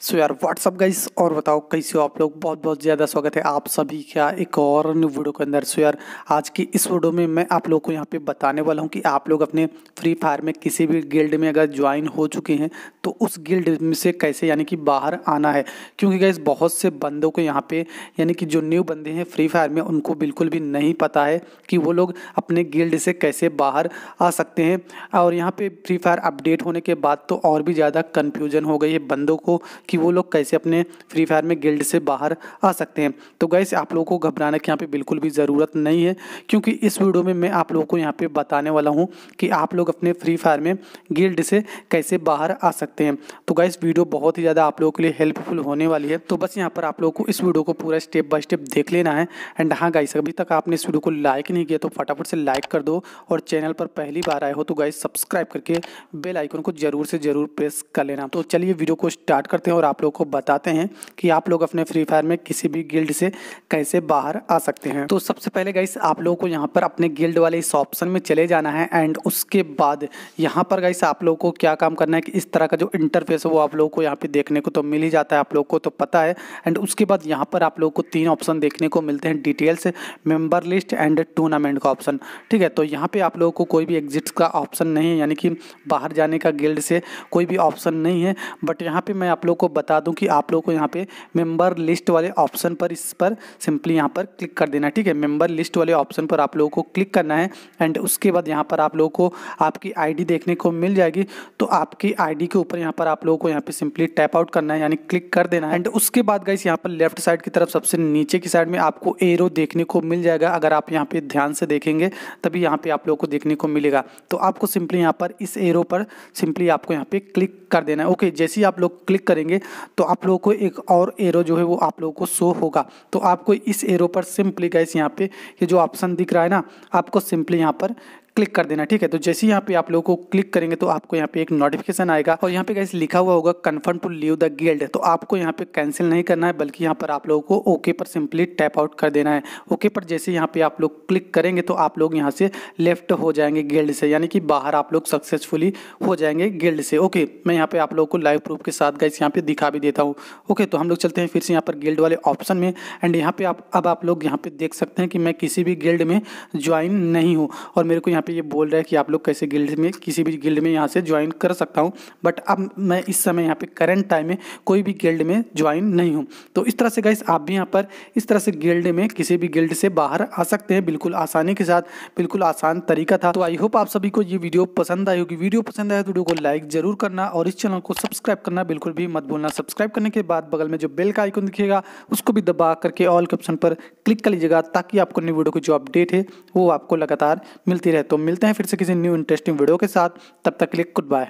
सो so यार what's up guys और बताओ कैसे हो आप लोग बहुत बहुत ज़्यादा स्वागत है आप सभी का एक और न्यू वीडियो के अंदर सो यार आज की इस वीडियो में मैं आप लोगों को यहाँ पे बताने वाला हूँ कि आप लोग अपने फ्री फायर में किसी भी गिल्ड में अगर ज्वाइन हो चुके हैं तो उस गिल्ड में से कैसे यानी कि बाहर आना है क्योंकि गाइस बहुत से बंदों को यहाँ पर यानी कि जो न्यू बंदे हैं फ्री फायर में उनको बिल्कुल भी नहीं पता है कि वो लोग अपने गिल्ड से कैसे बाहर आ सकते हैं और यहाँ पर फ्री फायर अपडेट होने के बाद तो और भी ज़्यादा कन्फ्यूजन हो गई है बंदों को कि वो लोग कैसे अपने फ्री फायर में गिल्ड से बाहर आ सकते हैं तो गैस आप लोगों को घबराने की यहाँ पे बिल्कुल भी ज़रूरत नहीं है क्योंकि इस वीडियो में मैं आप लोगों को यहाँ पे बताने वाला हूँ कि आप लोग अपने फ्री फायर में गिल्ड से कैसे बाहर आ सकते हैं तो गैस वीडियो बहुत ही ज़्यादा आप लोगों के लिए हेल्पफुल होने वाली है तो बस यहाँ पर आप लोगों को इस वीडियो को पूरा स्टेप बाय स्टेप देख लेना है एंड हाँ गाइस अभी तक आपने इस वीडियो को लाइक नहीं किया तो फटाफट से लाइक कर दो और चैनल पर पहली बार आए हो तो गाइस सब्सक्राइब करके बेल आइकन को जरूर से जरूर प्रेस कर लेना तो चलिए वीडियो को स्टार्ट करते हैं और आप लोग को बताते हैं कि आप लोग अपने फ्री फायर में किसी भी गिल्ड से कैसे बाहर आ सकते हैं तो सबसे पहले गाइस आप लोगों को यहाँ पर अपने गिल्ड वाले इस ऑप्शन में चले जाना है एंड उसके बाद यहाँ पर गाइस आप लोगों को क्या काम करना है कि इस तरह का जो इंटरफेस है वो आप लोगों को यहाँ पर देखने को तो मिल ही जाता है आप लोग को तो पता है एंड उसके बाद यहाँ पर आप लोग को तीन ऑप्शन देखने को मिलते हैं details member list and tournament का ऑप्शन ठीक है तो यहाँ पर आप लोगों को कोई भी एग्जिट का ऑप्शन नहीं है यानी कि बाहर जाने का गिल्ड से कोई भी ऑप्शन नहीं है बट यहाँ पे मैं आप लोग को बता दूं कि आप लोगों को यहाँ पे मेंबर लिस्ट वाले ऑप्शन पर इस पर सिंपली यहाँ पर क्लिक कर देना ठीक है मेंबर लिस्ट वाले ऑप्शन पर आप लोगों को क्लिक करना है एंड उसके बाद यहाँ पर आप लोगों को आपकी आईडी देखने को मिल जाएगी तो आपकी आईडी के ऊपर यहाँ पर आप लोगों को यहाँ पर सिंपली टैप आउट करना है यानी क्लिक कर देना है एंड उसके बाद गई यहाँ पर लेफ्ट साइड की तरफ सबसे नीचे की साइड में आपको एरो देखने को मिल जाएगा अगर आप यहाँ पर ध्यान से देखेंगे तभी यहाँ पर आप लोग को देखने को मिलेगा तो आपको सिंपली यहाँ पर इस एरो पर सिंपली आपको यहाँ पर क्लिक कर देना है ओके जैसे ही आप लोग क्लिक करेंगे करेंगे तो आप लोगों को एक और एरो जो है वो आप लोगों को शो होगा तो आपको इस एरो पर सिंपली गैस यहाँ पे ये जो ऑप्शन दिख रहा है ना आपको सिंपली यहाँ पर क्लिक कर देना ठीक है तो जैसे यहाँ पे आप लोगों को क्लिक करेंगे तो आपको यहाँ पे एक नोटिफिकेशन आएगा और यहाँ पे कैसे लिखा हुआ होगा confirm to leave the guild तो आपको यहाँ पे कैंसिल नहीं करना है बल्कि यहाँ पर आप लोगों को ओके पर सिंपली टैप आउट कर देना है ओके पर जैसे यहाँ पे आप लोग क्लिक करेंगे तो आप लोग यहाँ से लेफ्ट हो जाएंगे गिल्ड से यानी कि बाहर आप लोग सक्सेसफुली हो जाएंगे गिल्ड से ओके मैं यहाँ पे आप लोगों को लाइव प्रूफ के साथ गाइस यहाँ पे दिखा भी देता हूँ ओके तो हम लोग चलते हैं फिर से यहाँ पर गिल्ड वाले ऑप्शन में एंड यहाँ पे आप अब आप लोग यहाँ पे देख सकते हैं कि मैं किसी भी गिल्ड में ज्वाइन नहीं हूँ और मेरे को यहाँ पे ये बोल रहा है कि आप लोग कैसे गिल्ड में किसी भी गिल्ड में यहाँ से ज्वाइन कर सकता हूँ बट अब मैं इस समय यहाँ पे करंट टाइम में कोई भी गिल्ड में ज्वाइन नहीं हूँ तो इस तरह से गाइस आप भी यहाँ पर इस तरह से गिल्ड में किसी भी गिल्ड से बाहर आ सकते हैं बिल्कुल आसानी के साथ बिल्कुल आसान तरीका था तो आई होप आप सभी को ये वीडियो पसंद आई होगी वीडियो पसंद आया तो वीडियो को लाइक जरूर करना और इस चैनल को सब्सक्राइब करना बिल्कुल भी मत भूलना सब्सक्राइब करने के बाद बगल में जो बेल का आइकन दिखेगा उसको भी दबा करके ऑल के ऑप्शन पर क्लिक कर लीजिएगा ताकि आपको न्यू वीडियो की जो अपडेट है वो आपको लगातार मिलती रहे तो मिलते हैं फिर से किसी न्यू इंटरेस्टिंग वीडियो के साथ तब तक के लिए गुड बाय